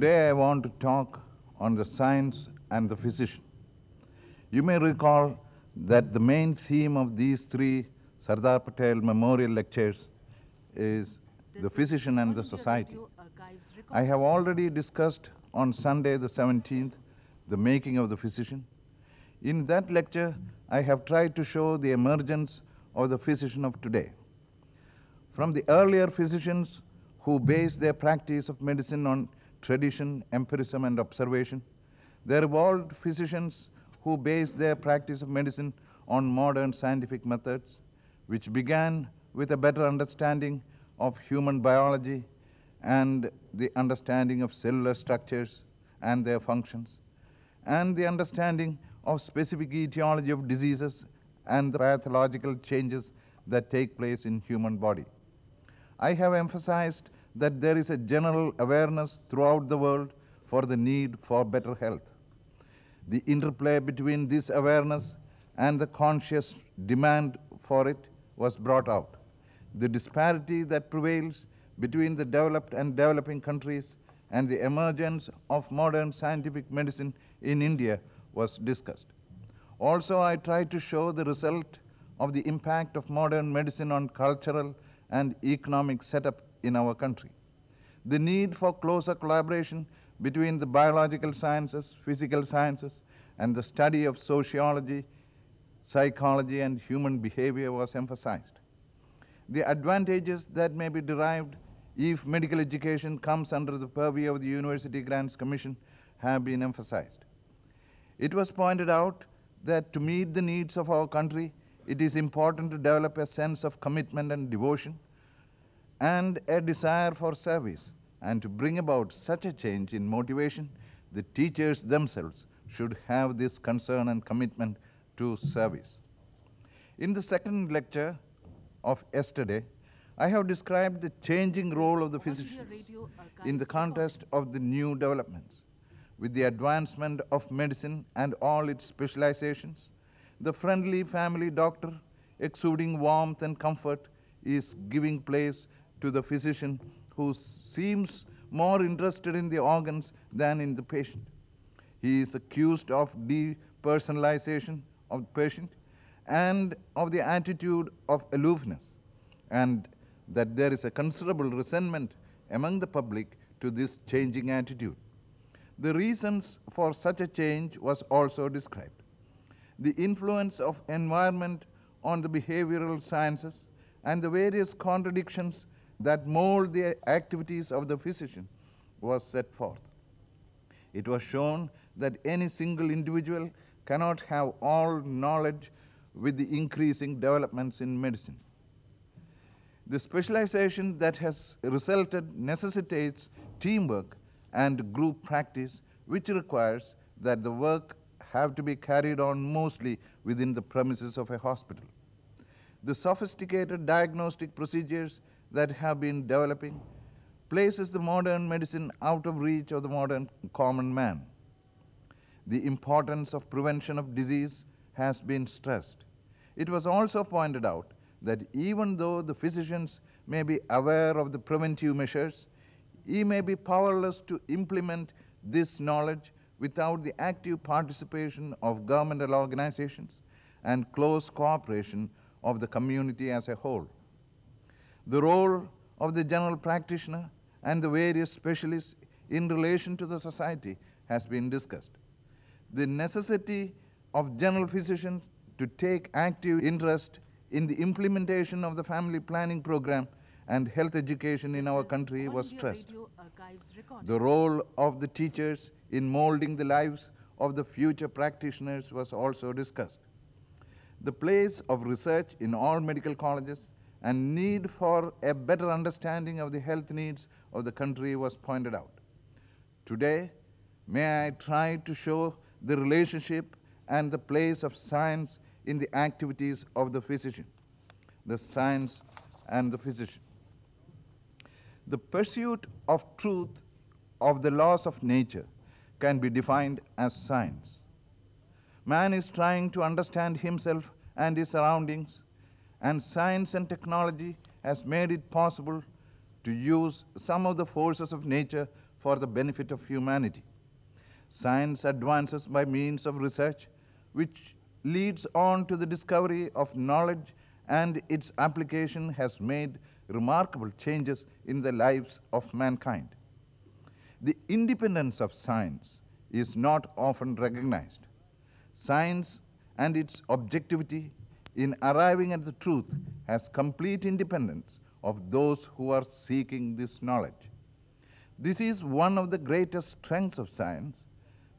Today I want to talk on the science and the physician. You may recall that the main theme of these three Sardar Patel Memorial Lectures is this the physician and the society. Uh, I have already discussed on Sunday the 17th the making of the physician. In that lecture, I have tried to show the emergence of the physician of today. From the earlier physicians who based their practice of medicine on tradition, empirism, and observation. There evolved physicians who based their practice of medicine on modern scientific methods, which began with a better understanding of human biology and the understanding of cellular structures and their functions, and the understanding of specific etiology of diseases and the pathological changes that take place in human body. I have emphasized that there is a general awareness throughout the world for the need for better health. The interplay between this awareness and the conscious demand for it was brought out. The disparity that prevails between the developed and developing countries and the emergence of modern scientific medicine in India was discussed. Also, I tried to show the result of the impact of modern medicine on cultural and economic setup in our country. The need for closer collaboration between the biological sciences, physical sciences, and the study of sociology, psychology, and human behavior was emphasized. The advantages that may be derived if medical education comes under the purview of the University Grants Commission have been emphasized. It was pointed out that to meet the needs of our country, it is important to develop a sense of commitment and devotion and a desire for service. And to bring about such a change in motivation, the teachers themselves should have this concern and commitment to service. In the second lecture of yesterday, I have described the changing role of the physicians in the context of the new developments. With the advancement of medicine and all its specializations, the friendly family doctor, exuding warmth and comfort, is giving place to the physician who seems more interested in the organs than in the patient. He is accused of depersonalization of the patient and of the attitude of aloofness and that there is a considerable resentment among the public to this changing attitude. The reasons for such a change was also described. The influence of environment on the behavioral sciences and the various contradictions that mold the activities of the physician was set forth. It was shown that any single individual cannot have all knowledge with the increasing developments in medicine. The specialization that has resulted necessitates teamwork and group practice, which requires that the work have to be carried on mostly within the premises of a hospital. The sophisticated diagnostic procedures that have been developing places the modern medicine out of reach of the modern common man. The importance of prevention of disease has been stressed. It was also pointed out that even though the physicians may be aware of the preventive measures, he may be powerless to implement this knowledge without the active participation of governmental organizations and close cooperation of the community as a whole the role of the general practitioner and the various specialists in relation to the society has been discussed. The necessity of general physicians to take active interest in the implementation of the family planning program and health education in our country was stressed. The role of the teachers in molding the lives of the future practitioners was also discussed. The place of research in all medical colleges and need for a better understanding of the health needs of the country was pointed out. Today, may I try to show the relationship and the place of science in the activities of the physician, the science and the physician. The pursuit of truth of the laws of nature can be defined as science. Man is trying to understand himself and his surroundings and science and technology has made it possible to use some of the forces of nature for the benefit of humanity. Science advances by means of research, which leads on to the discovery of knowledge and its application has made remarkable changes in the lives of mankind. The independence of science is not often recognized. Science and its objectivity in arriving at the truth has complete independence of those who are seeking this knowledge. This is one of the greatest strengths of science,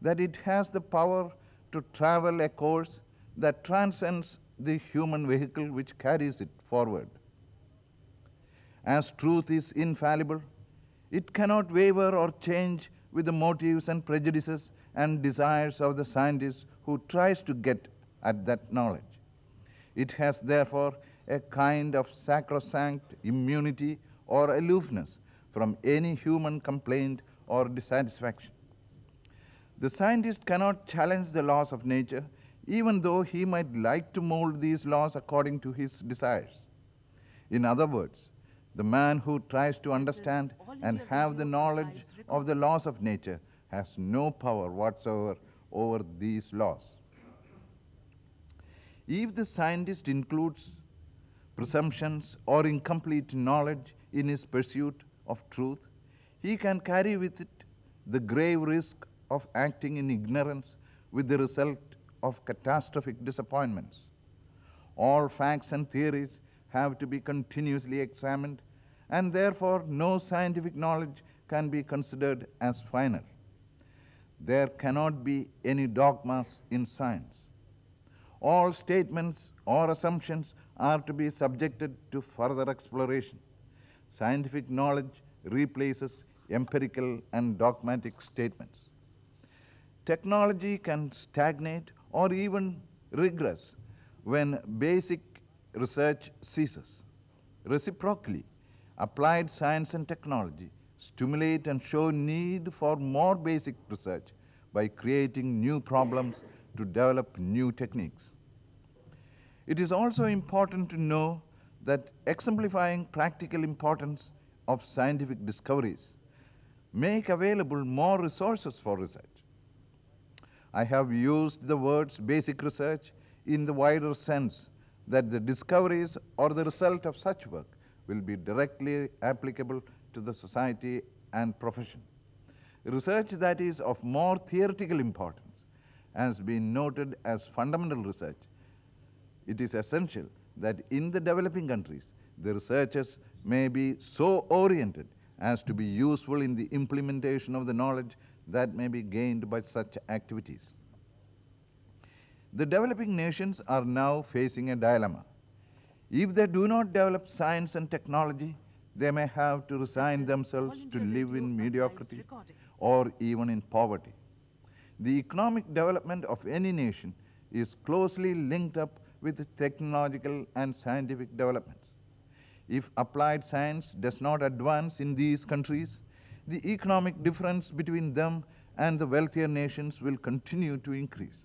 that it has the power to travel a course that transcends the human vehicle which carries it forward. As truth is infallible, it cannot waver or change with the motives and prejudices and desires of the scientist who tries to get at that knowledge. It has therefore a kind of sacrosanct immunity or aloofness from any human complaint or dissatisfaction. The scientist cannot challenge the laws of nature, even though he might like to mold these laws according to his desires. In other words, the man who tries to understand and have the knowledge of the laws of nature has no power whatsoever over these laws. If the scientist includes presumptions or incomplete knowledge in his pursuit of truth, he can carry with it the grave risk of acting in ignorance with the result of catastrophic disappointments. All facts and theories have to be continuously examined and therefore no scientific knowledge can be considered as final. There cannot be any dogmas in science all statements or assumptions are to be subjected to further exploration. Scientific knowledge replaces empirical and dogmatic statements. Technology can stagnate or even regress when basic research ceases. Reciprocally, applied science and technology stimulate and show need for more basic research by creating new problems to develop new techniques. It is also important to know that exemplifying practical importance of scientific discoveries make available more resources for research. I have used the words basic research in the wider sense that the discoveries or the result of such work will be directly applicable to the society and profession. Research that is of more theoretical importance has been noted as fundamental research. It is essential that in the developing countries, the researchers may be so oriented as to be useful in the implementation of the knowledge that may be gained by such activities. The developing nations are now facing a dilemma. If they do not develop science and technology, they may have to resign themselves to live in mediocrity or even in poverty. The economic development of any nation is closely linked up with technological and scientific developments. If applied science does not advance in these countries, the economic difference between them and the wealthier nations will continue to increase.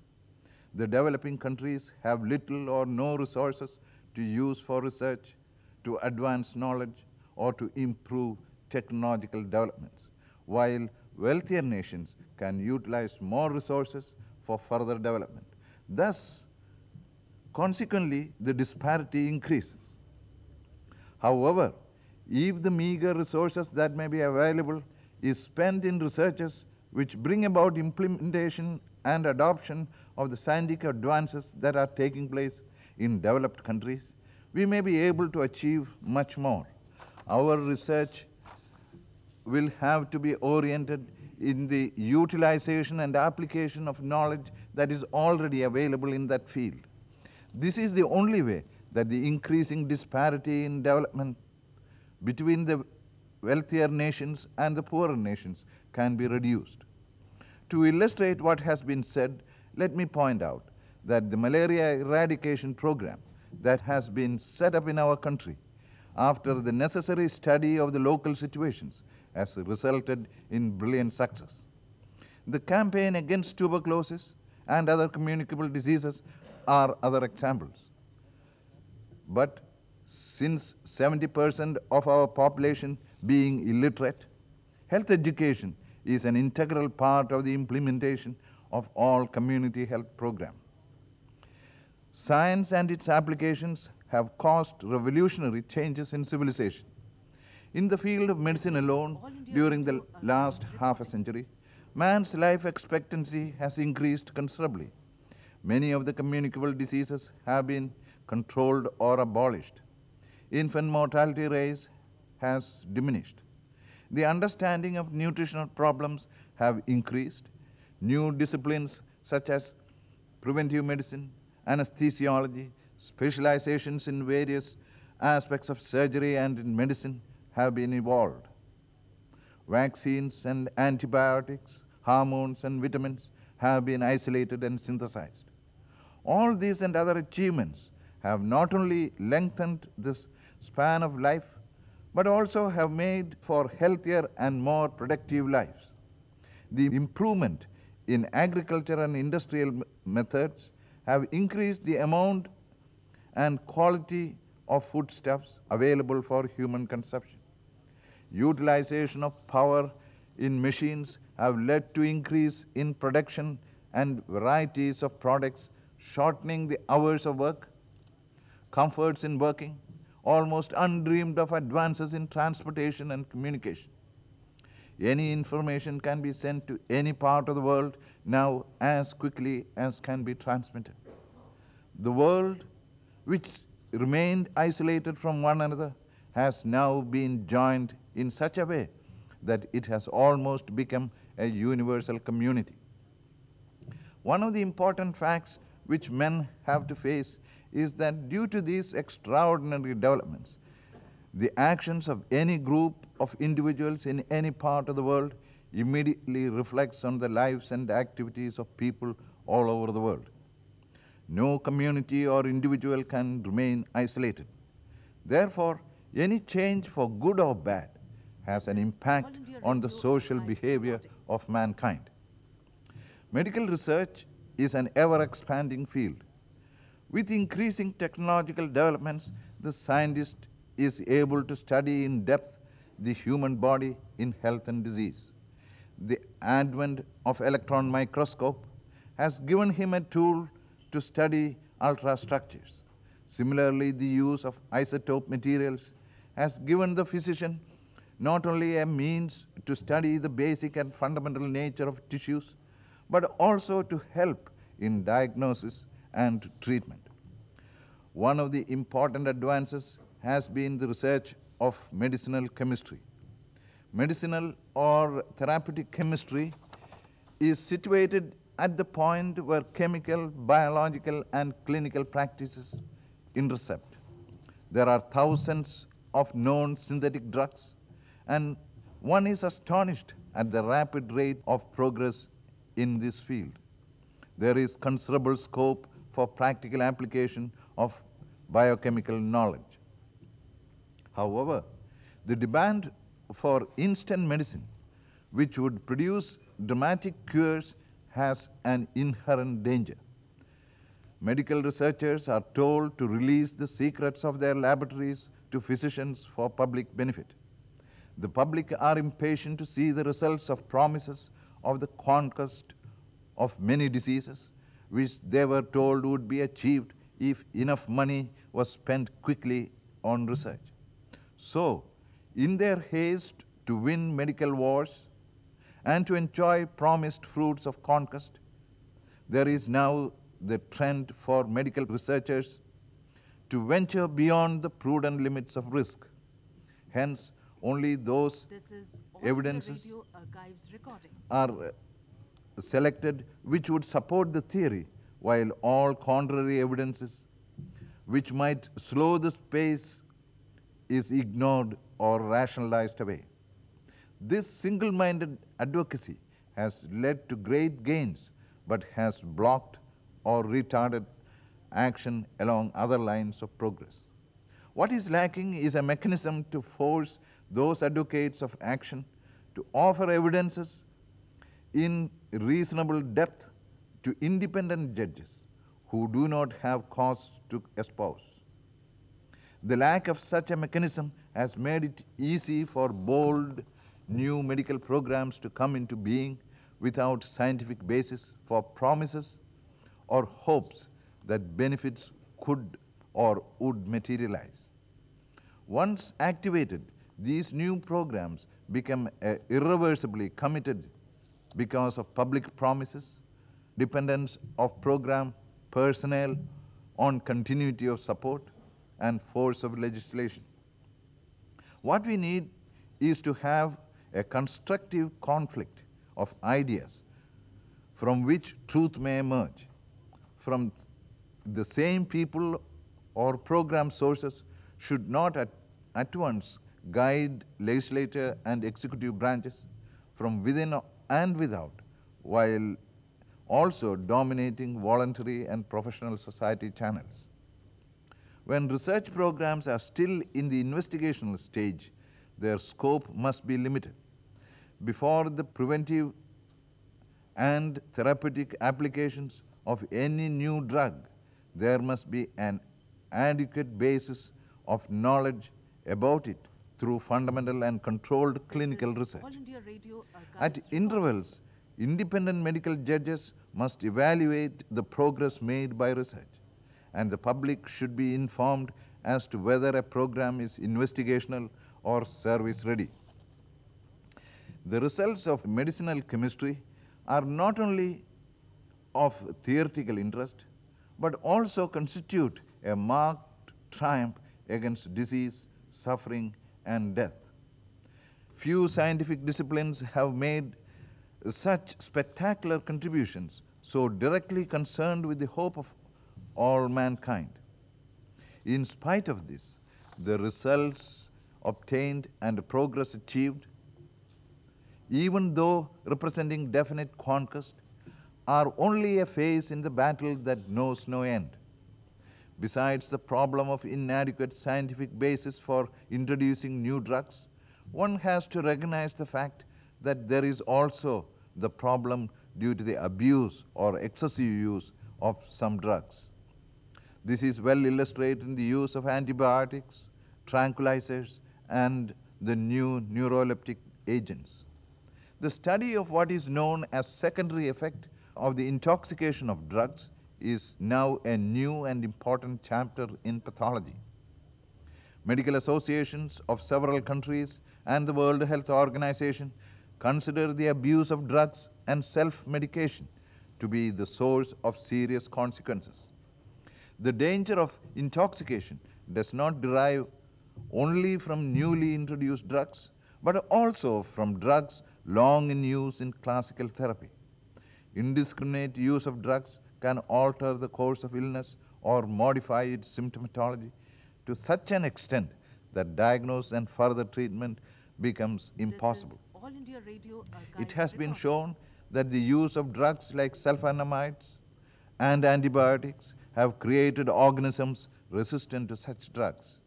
The developing countries have little or no resources to use for research, to advance knowledge, or to improve technological developments, while wealthier nations can utilize more resources for further development. Thus, consequently, the disparity increases. However, if the meager resources that may be available is spent in researches which bring about implementation and adoption of the scientific advances that are taking place in developed countries, we may be able to achieve much more. Our research will have to be oriented in the utilization and application of knowledge that is already available in that field. This is the only way that the increasing disparity in development between the wealthier nations and the poorer nations can be reduced. To illustrate what has been said, let me point out that the malaria eradication program that has been set up in our country after the necessary study of the local situations has resulted in brilliant success. The campaign against tuberculosis and other communicable diseases are other examples. But since 70% of our population being illiterate, health education is an integral part of the implementation of all community health programs. Science and its applications have caused revolutionary changes in civilization. In the field of medicine alone, during the last half a century, man's life expectancy has increased considerably. Many of the communicable diseases have been controlled or abolished. Infant mortality rates has diminished. The understanding of nutritional problems have increased. New disciplines such as preventive medicine, anesthesiology, specializations in various aspects of surgery and in medicine have been evolved. Vaccines and antibiotics, hormones and vitamins have been isolated and synthesized. All these and other achievements have not only lengthened this span of life, but also have made for healthier and more productive lives. The improvement in agriculture and industrial methods have increased the amount and quality of foodstuffs available for human consumption utilization of power in machines have led to increase in production and varieties of products, shortening the hours of work, comforts in working, almost undreamed of advances in transportation and communication. Any information can be sent to any part of the world now as quickly as can be transmitted. The world, which remained isolated from one another, has now been joined in such a way that it has almost become a universal community. One of the important facts which men have to face is that due to these extraordinary developments, the actions of any group of individuals in any part of the world immediately reflects on the lives and activities of people all over the world. No community or individual can remain isolated. Therefore, any change for good or bad has an impact on the social behavior of mankind. Medical research is an ever-expanding field. With increasing technological developments, the scientist is able to study in depth the human body in health and disease. The advent of electron microscope has given him a tool to study ultrastructures. Similarly, the use of isotope materials has given the physician not only a means to study the basic and fundamental nature of tissues, but also to help in diagnosis and treatment. One of the important advances has been the research of medicinal chemistry. Medicinal or therapeutic chemistry is situated at the point where chemical, biological and clinical practices intercept. There are thousands of known synthetic drugs, and one is astonished at the rapid rate of progress in this field. There is considerable scope for practical application of biochemical knowledge. However, the demand for instant medicine, which would produce dramatic cures, has an inherent danger. Medical researchers are told to release the secrets of their laboratories to physicians for public benefit. The public are impatient to see the results of promises of the conquest of many diseases, which they were told would be achieved if enough money was spent quickly on research. So, in their haste to win medical wars and to enjoy promised fruits of conquest, there is now the trend for medical researchers to venture beyond the prudent limits of risk. Hence, only those evidences are uh, selected which would support the theory, while all contrary evidences which might slow the pace is ignored or rationalized away. This single-minded advocacy has led to great gains but has blocked or retarded action along other lines of progress. What is lacking is a mechanism to force those advocates of action to offer evidences in reasonable depth to independent judges who do not have cause to espouse. The lack of such a mechanism has made it easy for bold new medical programs to come into being without scientific basis for promises or hopes that benefits could or would materialize. Once activated, these new programs become uh, irreversibly committed because of public promises, dependence of program personnel on continuity of support and force of legislation. What we need is to have a constructive conflict of ideas from which truth may emerge. From the same people or program sources should not at, at once guide legislature and executive branches from within and without, while also dominating voluntary and professional society channels. When research programs are still in the investigational stage, their scope must be limited. Before the preventive and therapeutic applications of any new drug there must be an adequate basis of knowledge about it through fundamental and controlled clinical research. Uh, At intervals, independent medical judges must evaluate the progress made by research, and the public should be informed as to whether a program is investigational or service ready. The results of medicinal chemistry are not only of theoretical interest, but also constitute a marked triumph against disease, suffering, and death. Few scientific disciplines have made such spectacular contributions so directly concerned with the hope of all mankind. In spite of this, the results obtained and progress achieved, even though representing definite conquest, are only a phase in the battle that knows no end. Besides the problem of inadequate scientific basis for introducing new drugs, one has to recognize the fact that there is also the problem due to the abuse or excessive use of some drugs. This is well illustrated in the use of antibiotics, tranquilizers, and the new neuroleptic agents. The study of what is known as secondary effect of the intoxication of drugs is now a new and important chapter in pathology. Medical associations of several countries and the World Health Organization consider the abuse of drugs and self-medication to be the source of serious consequences. The danger of intoxication does not derive only from newly introduced drugs, but also from drugs long in use in classical therapy. Indiscriminate use of drugs can alter the course of illness or modify its symptomatology to such an extent that diagnosis and further treatment becomes impossible. Radio, uh, it has been shown that the use of drugs like sulfonamides and antibiotics have created organisms resistant to such drugs,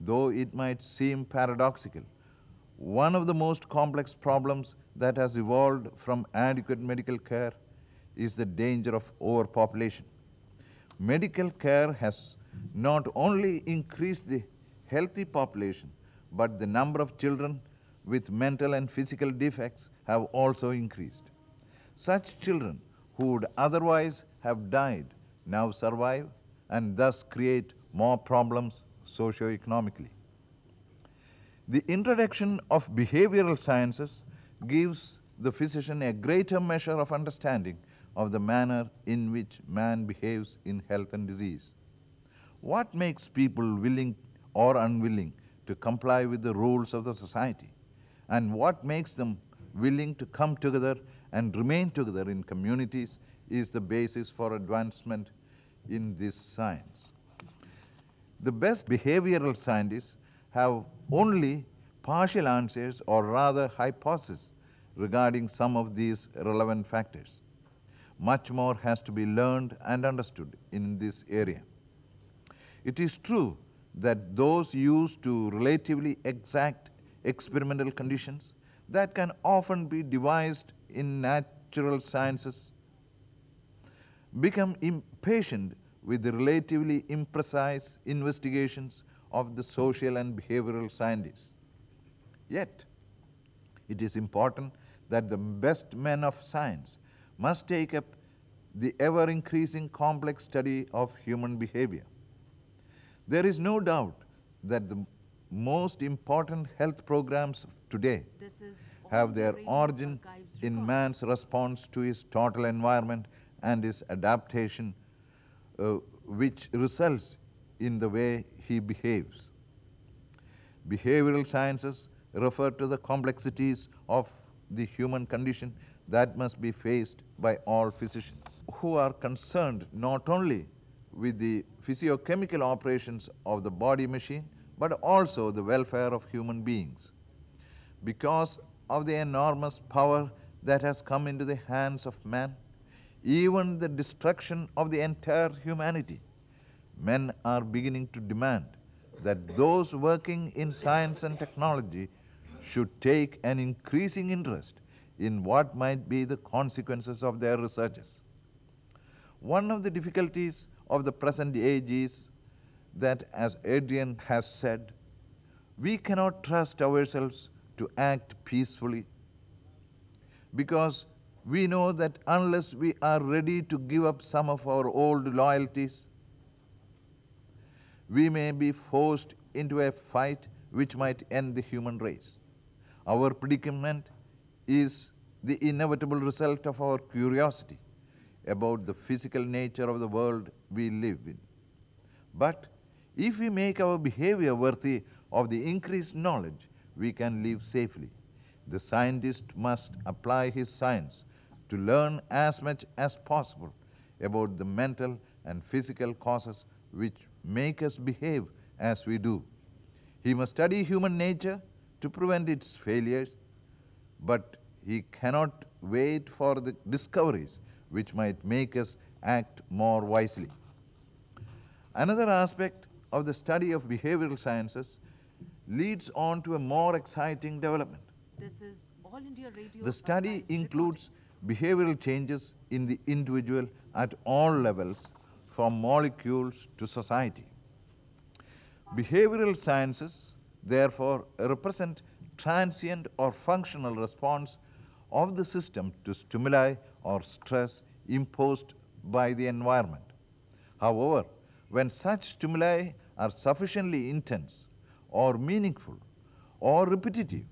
though it might seem paradoxical one of the most complex problems that has evolved from adequate medical care is the danger of overpopulation. Medical care has not only increased the healthy population, but the number of children with mental and physical defects have also increased. Such children who would otherwise have died now survive and thus create more problems socio-economically. The introduction of behavioral sciences gives the physician a greater measure of understanding of the manner in which man behaves in health and disease. What makes people willing or unwilling to comply with the rules of the society? And what makes them willing to come together and remain together in communities is the basis for advancement in this science. The best behavioral scientists have only partial answers or rather hypotheses regarding some of these relevant factors. Much more has to be learned and understood in this area. It is true that those used to relatively exact experimental conditions that can often be devised in natural sciences become impatient with the relatively imprecise investigations of the social and behavioral scientists. Yet, it is important that the best men of science must take up the ever-increasing complex study of human behavior. There is no doubt that the most important health programs of today have their origin in man's response to his total environment and his adaptation, uh, which results in the way he behaves. Behavioral sciences refer to the complexities of the human condition that must be faced by all physicians who are concerned not only with the physiochemical operations of the body machine, but also the welfare of human beings. Because of the enormous power that has come into the hands of man, even the destruction of the entire humanity men are beginning to demand that those working in science and technology should take an increasing interest in what might be the consequences of their researches. One of the difficulties of the present age is that, as Adrian has said, we cannot trust ourselves to act peacefully because we know that unless we are ready to give up some of our old loyalties, we may be forced into a fight which might end the human race. Our predicament is the inevitable result of our curiosity about the physical nature of the world we live in. But if we make our behavior worthy of the increased knowledge, we can live safely. The scientist must apply his science to learn as much as possible about the mental and physical causes which make us behave as we do. He must study human nature to prevent its failures, but he cannot wait for the discoveries which might make us act more wisely. Another aspect of the study of behavioral sciences leads on to a more exciting development. This is All India Radio. The study includes behavioral changes in the individual at all levels from molecules to society. Behavioral sciences, therefore, represent transient or functional response of the system to stimuli or stress imposed by the environment. However, when such stimuli are sufficiently intense or meaningful or repetitive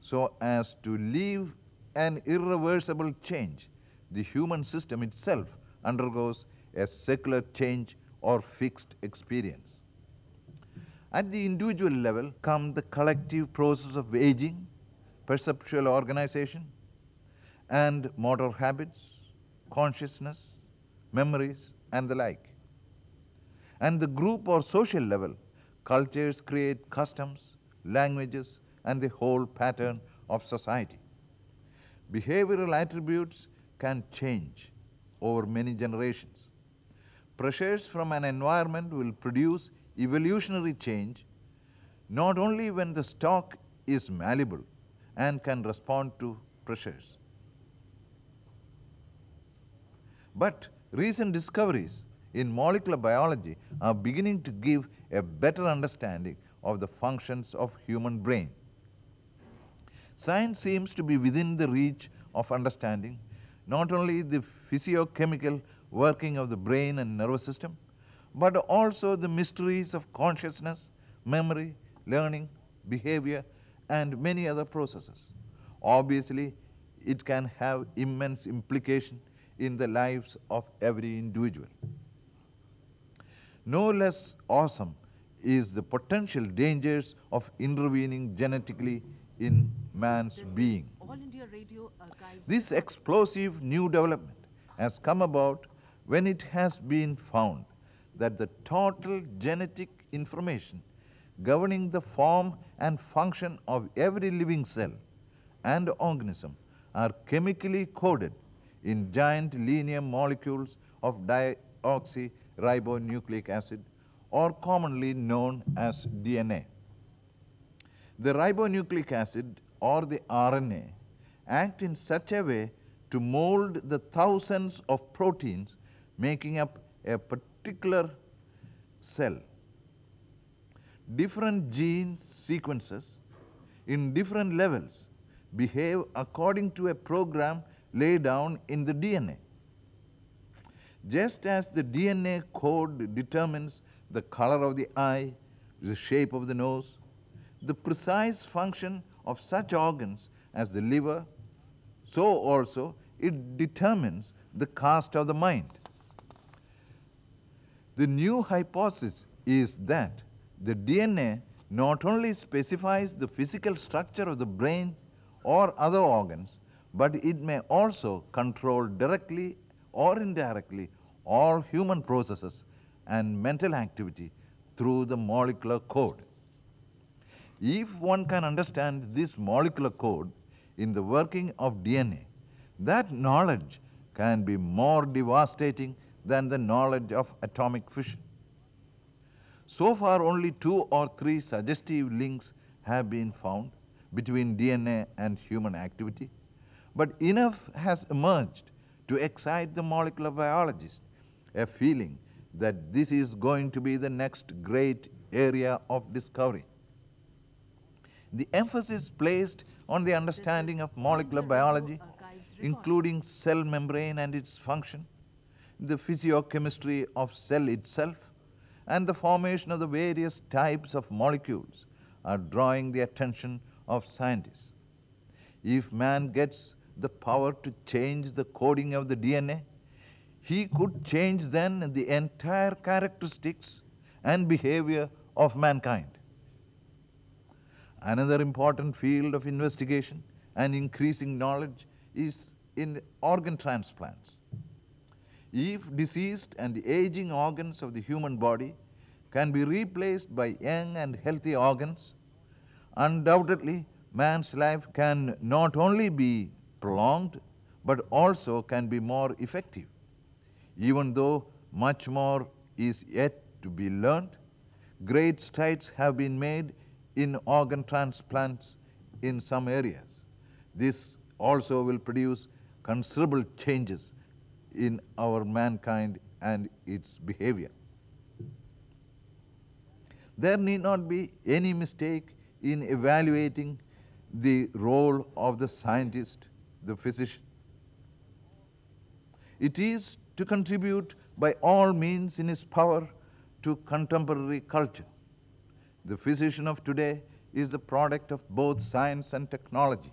so as to leave an irreversible change, the human system itself undergoes a secular change or fixed experience. At the individual level come the collective process of aging, perceptual organization, and motor habits, consciousness, memories, and the like. And the group or social level, cultures create customs, languages, and the whole pattern of society. Behavioral attributes can change over many generations pressures from an environment will produce evolutionary change not only when the stock is malleable and can respond to pressures. But recent discoveries in molecular biology are beginning to give a better understanding of the functions of human brain. Science seems to be within the reach of understanding not only the physiochemical working of the brain and nervous system, but also the mysteries of consciousness, memory, learning, behavior, and many other processes. Obviously, it can have immense implication in the lives of every individual. No less awesome is the potential dangers of intervening genetically in man's this being. This explosive new development has come about when it has been found that the total genetic information governing the form and function of every living cell and organism are chemically coded in giant linear molecules of dioxyribonucleic acid or commonly known as DNA. The ribonucleic acid or the RNA act in such a way to mold the thousands of proteins making up a particular cell. Different gene sequences in different levels behave according to a program laid down in the DNA. Just as the DNA code determines the color of the eye, the shape of the nose, the precise function of such organs as the liver, so also it determines the cast of the mind. The new hypothesis is that the DNA not only specifies the physical structure of the brain or other organs, but it may also control directly or indirectly all human processes and mental activity through the molecular code. If one can understand this molecular code in the working of DNA, that knowledge can be more devastating than the knowledge of atomic fission. So far, only two or three suggestive links have been found between DNA and human activity, but enough has emerged to excite the molecular biologist, a feeling that this is going to be the next great area of discovery. The emphasis placed on the understanding of molecular biology, including cell membrane and its function, the physiochemistry of cell itself and the formation of the various types of molecules are drawing the attention of scientists. If man gets the power to change the coding of the DNA, he could change then the entire characteristics and behavior of mankind. Another important field of investigation and increasing knowledge is in organ transplants if diseased and aging organs of the human body can be replaced by young and healthy organs, undoubtedly man's life can not only be prolonged, but also can be more effective. Even though much more is yet to be learned, great strides have been made in organ transplants in some areas. This also will produce considerable changes in our mankind and its behavior. There need not be any mistake in evaluating the role of the scientist, the physician. It is to contribute by all means in his power to contemporary culture. The physician of today is the product of both science and technology.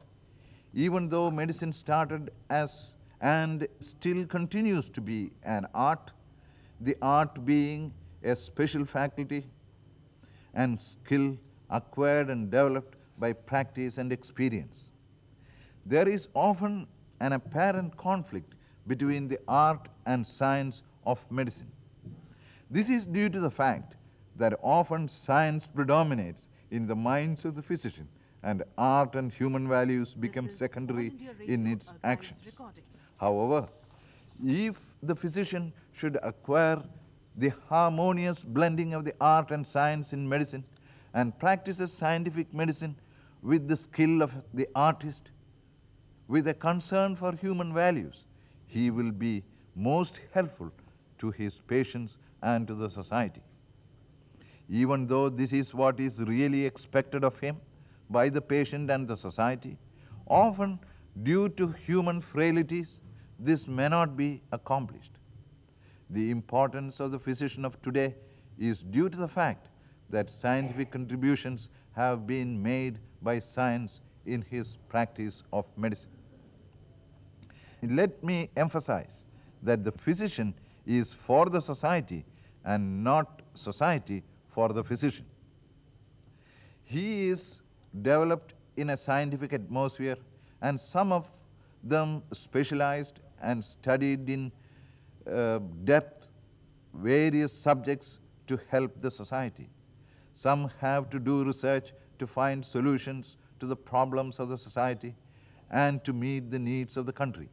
Even though medicine started as and still continues to be an art, the art being a special faculty and skill acquired and developed by practice and experience. There is often an apparent conflict between the art and science of medicine. This is due to the fact that often science predominates in the minds of the physician and art and human values become secondary in its actions. Recording. However, if the physician should acquire the harmonious blending of the art and science in medicine and practices scientific medicine with the skill of the artist, with a concern for human values, he will be most helpful to his patients and to the society. Even though this is what is really expected of him by the patient and the society, often due to human frailties, this may not be accomplished. The importance of the physician of today is due to the fact that scientific contributions have been made by science in his practice of medicine. Let me emphasize that the physician is for the society and not society for the physician. He is developed in a scientific atmosphere and some of them specialized and studied in uh, depth various subjects to help the society. Some have to do research to find solutions to the problems of the society and to meet the needs of the country.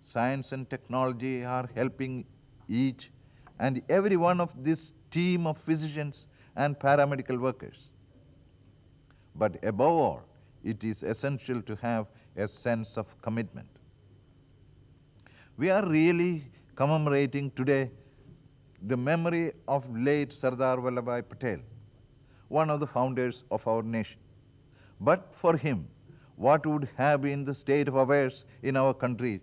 Science and technology are helping each and every one of this team of physicians and paramedical workers. But above all, it is essential to have a sense of commitment. We are really commemorating today the memory of late Sardar Vallabhai Patel, one of the founders of our nation. But for him, what would have been the state of affairs in our country?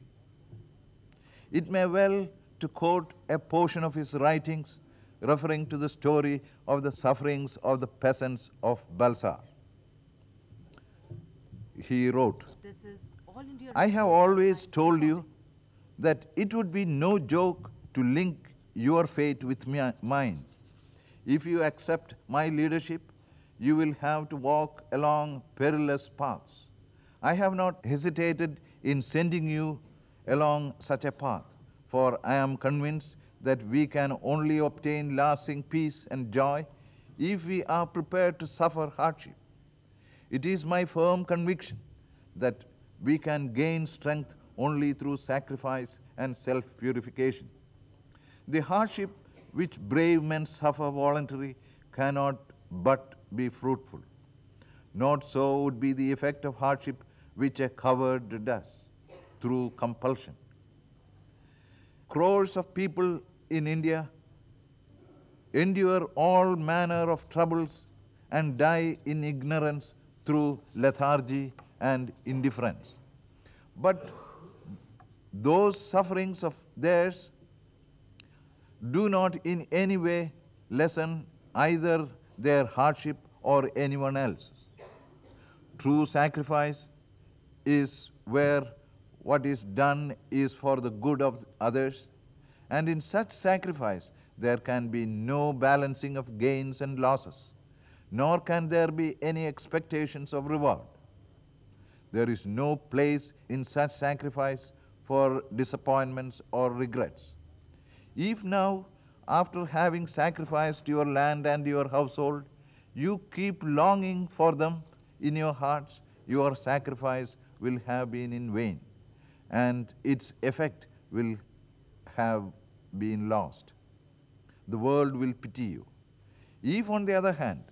It may well to quote a portion of his writings referring to the story of the sufferings of the peasants of Balsa. He wrote, I have always told you that it would be no joke to link your fate with mine. If you accept my leadership, you will have to walk along perilous paths. I have not hesitated in sending you along such a path, for I am convinced that we can only obtain lasting peace and joy if we are prepared to suffer hardship. It is my firm conviction that we can gain strength only through sacrifice and self-purification. The hardship which brave men suffer voluntarily cannot but be fruitful. Not so would be the effect of hardship which a coward does through compulsion. Crores of people in India endure all manner of troubles and die in ignorance through lethargy and indifference. But those sufferings of theirs do not in any way lessen either their hardship or anyone else's. True sacrifice is where what is done is for the good of others, and in such sacrifice there can be no balancing of gains and losses, nor can there be any expectations of reward. There is no place in such sacrifice for disappointments or regrets. If now, after having sacrificed your land and your household, you keep longing for them in your hearts, your sacrifice will have been in vain and its effect will have been lost. The world will pity you. If, on the other hand,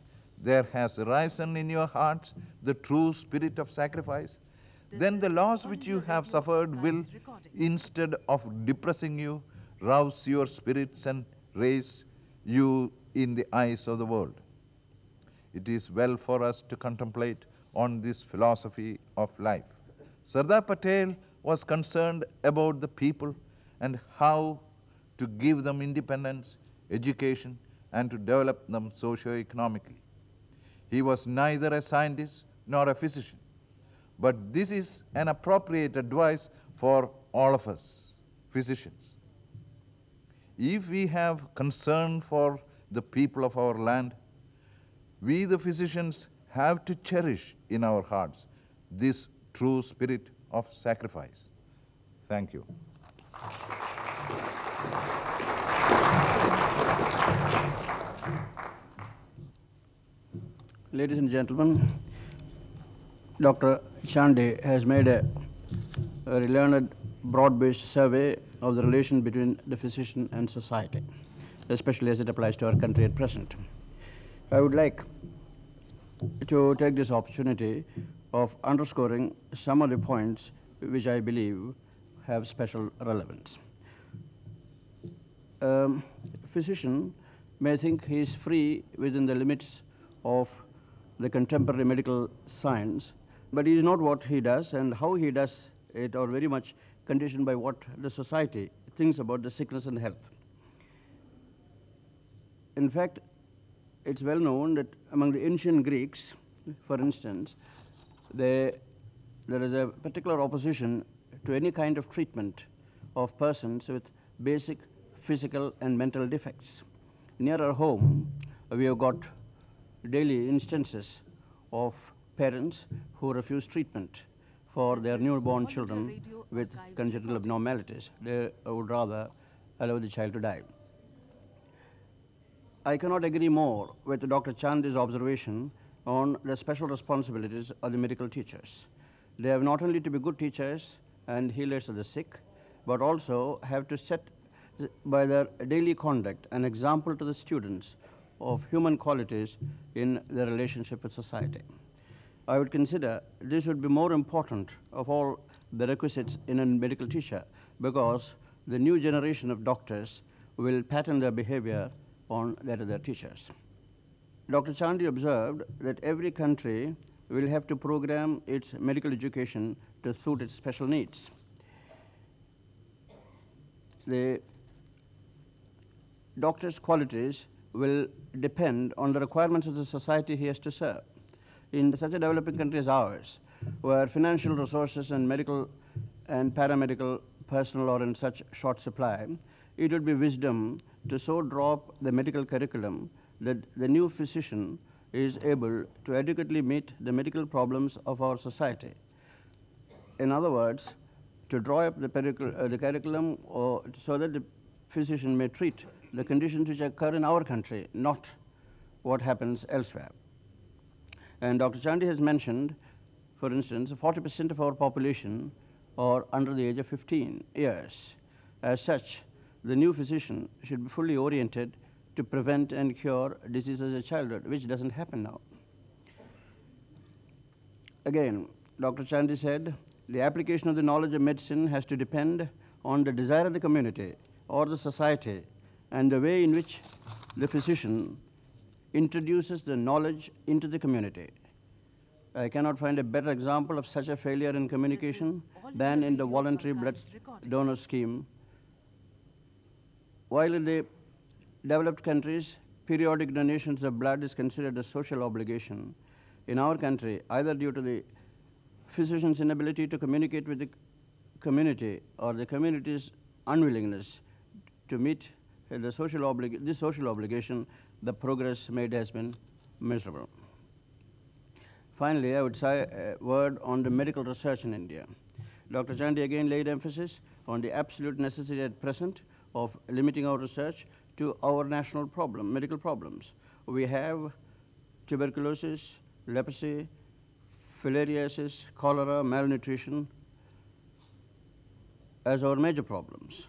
there has arisen in your hearts the true spirit of sacrifice, then the loss which you have suffered will, instead of depressing you, rouse your spirits and raise you in the eyes of the world. It is well for us to contemplate on this philosophy of life. Sardar Patel was concerned about the people and how to give them independence, education, and to develop them socio-economically. He was neither a scientist nor a physician. But this is an appropriate advice for all of us, physicians. If we have concern for the people of our land, we the physicians have to cherish in our hearts this true spirit of sacrifice. Thank you. Ladies and gentlemen, Dr. Shande has made a, a learned broad-based survey of the relation between the physician and society, especially as it applies to our country at present. I would like to take this opportunity of underscoring some of the points which I believe have special relevance. Um, physician may think he is free within the limits of the contemporary medical science but he is not what he does and how he does it are very much conditioned by what the society thinks about the sickness and health. In fact, it's well known that among the ancient Greeks, for instance, they, there is a particular opposition to any kind of treatment of persons with basic physical and mental defects. Near our home, we have got daily instances of parents who refuse treatment for their newborn children with congenital abnormalities. They would rather allow the child to die. I cannot agree more with Dr. Chandi's observation on the special responsibilities of the medical teachers. They have not only to be good teachers and healers of the sick, but also have to set by their daily conduct an example to the students of human qualities in their relationship with society. I would consider this would be more important of all the requisites in a medical teacher because the new generation of doctors will pattern their behavior on that of their teachers. Dr. Chandi observed that every country will have to program its medical education to suit its special needs. The doctor's qualities will depend on the requirements of the society he has to serve in such a developing country as ours, where financial resources and medical and paramedical personnel are in such short supply, it would be wisdom to so drop the medical curriculum that the new physician is able to adequately meet the medical problems of our society. In other words, to draw up the, uh, the curriculum or so that the physician may treat the conditions which occur in our country, not what happens elsewhere. And Dr. Chandy has mentioned, for instance, 40% of our population are under the age of 15 years. As such, the new physician should be fully oriented to prevent and cure diseases of childhood, which doesn't happen now. Again, Dr. Chandy said, the application of the knowledge of medicine has to depend on the desire of the community or the society and the way in which the physician introduces the knowledge into the community. I cannot find a better example of such a failure in communication than in the voluntary blood donor scheme. While in the developed countries, periodic donations of blood is considered a social obligation. In our country, either due to the physician's inability to communicate with the community or the community's unwillingness to meet the social this social obligation, the progress made has been miserable. Finally, I would say a word on the medical research in India. Dr. Chandy again laid emphasis on the absolute necessity at present of limiting our research to our national problem, medical problems. We have tuberculosis, leprosy, filariasis, cholera, malnutrition as our major problems.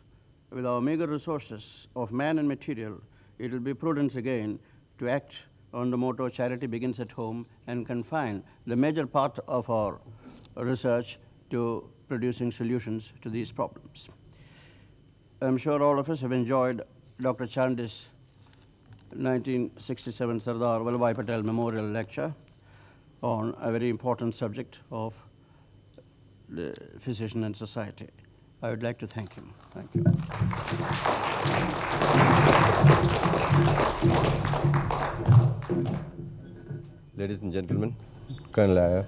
With our meager resources of man and material, it will be prudence again to act on the motto charity begins at home and confine the major part of our research to producing solutions to these problems. I'm sure all of us have enjoyed Dr. Chandi's 1967 Sardar Vallabhai Patel Memorial Lecture on a very important subject of the physician and society. I would like to thank him. Thank you. Ladies and gentlemen, Colonel Ayer,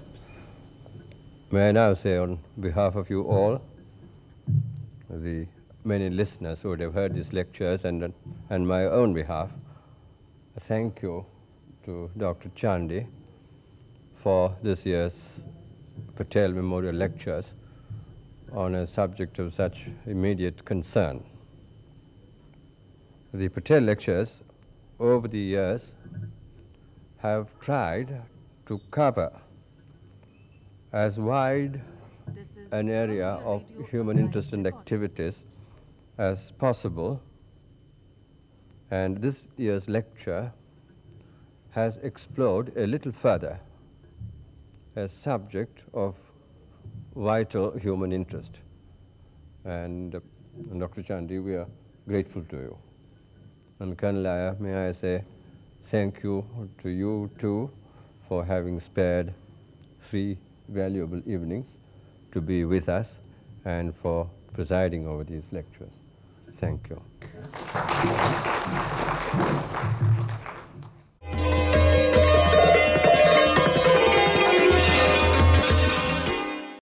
may I now say on behalf of you all, the many listeners who would have heard these lectures and on my own behalf, thank you to Dr. Chandi for this year's Patel Memorial Lectures on a subject of such immediate concern. The Patel lectures over the years have tried to cover as wide an area of human interest and activities as possible. And this year's lecture has explored a little further a subject of vital human interest. And uh, Dr. Chandi, we are grateful to you. And Colonel Ayer. may I say thank you to you too for having spared three valuable evenings to be with us and for presiding over these lectures. Thank you.